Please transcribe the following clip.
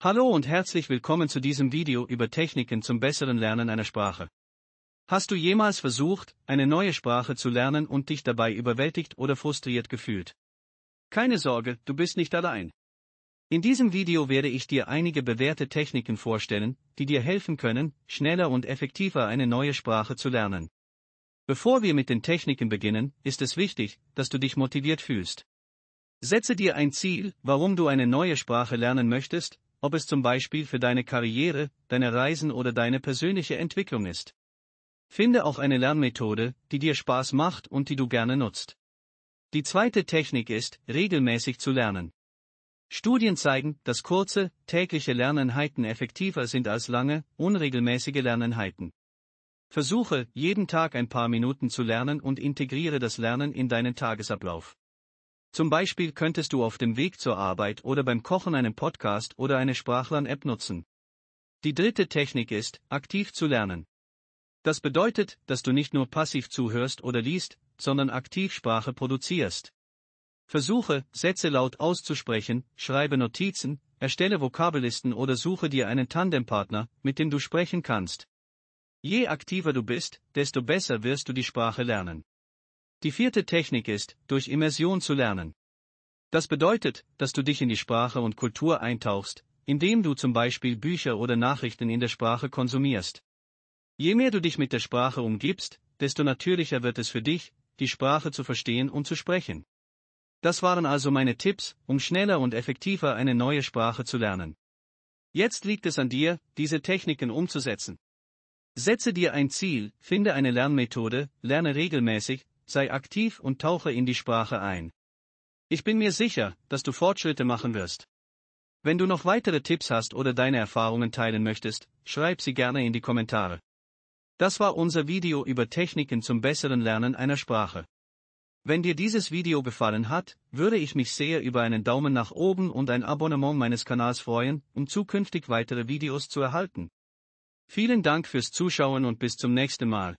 Hallo und herzlich willkommen zu diesem Video über Techniken zum besseren Lernen einer Sprache. Hast du jemals versucht, eine neue Sprache zu lernen und dich dabei überwältigt oder frustriert gefühlt? Keine Sorge, du bist nicht allein. In diesem Video werde ich dir einige bewährte Techniken vorstellen, die dir helfen können, schneller und effektiver eine neue Sprache zu lernen. Bevor wir mit den Techniken beginnen, ist es wichtig, dass du dich motiviert fühlst. Setze dir ein Ziel, warum du eine neue Sprache lernen möchtest, ob es zum Beispiel für deine Karriere, deine Reisen oder deine persönliche Entwicklung ist. Finde auch eine Lernmethode, die dir Spaß macht und die du gerne nutzt. Die zweite Technik ist, regelmäßig zu lernen. Studien zeigen, dass kurze, tägliche Lerneinheiten effektiver sind als lange, unregelmäßige Lerneinheiten. Versuche, jeden Tag ein paar Minuten zu lernen und integriere das Lernen in deinen Tagesablauf. Zum Beispiel könntest du auf dem Weg zur Arbeit oder beim Kochen einen Podcast oder eine Sprachlern-App nutzen. Die dritte Technik ist, aktiv zu lernen. Das bedeutet, dass du nicht nur passiv zuhörst oder liest, sondern aktiv Sprache produzierst. Versuche, Sätze laut auszusprechen, schreibe Notizen, erstelle Vokabellisten oder suche dir einen Tandempartner, mit dem du sprechen kannst. Je aktiver du bist, desto besser wirst du die Sprache lernen. Die vierte Technik ist, durch Immersion zu lernen. Das bedeutet, dass du dich in die Sprache und Kultur eintauchst, indem du zum Beispiel Bücher oder Nachrichten in der Sprache konsumierst. Je mehr du dich mit der Sprache umgibst, desto natürlicher wird es für dich, die Sprache zu verstehen und zu sprechen. Das waren also meine Tipps, um schneller und effektiver eine neue Sprache zu lernen. Jetzt liegt es an dir, diese Techniken umzusetzen. Setze dir ein Ziel, finde eine Lernmethode, lerne regelmäßig, sei aktiv und tauche in die Sprache ein. Ich bin mir sicher, dass du Fortschritte machen wirst. Wenn du noch weitere Tipps hast oder deine Erfahrungen teilen möchtest, schreib sie gerne in die Kommentare. Das war unser Video über Techniken zum besseren Lernen einer Sprache. Wenn dir dieses Video gefallen hat, würde ich mich sehr über einen Daumen nach oben und ein Abonnement meines Kanals freuen, um zukünftig weitere Videos zu erhalten. Vielen Dank fürs Zuschauen und bis zum nächsten Mal.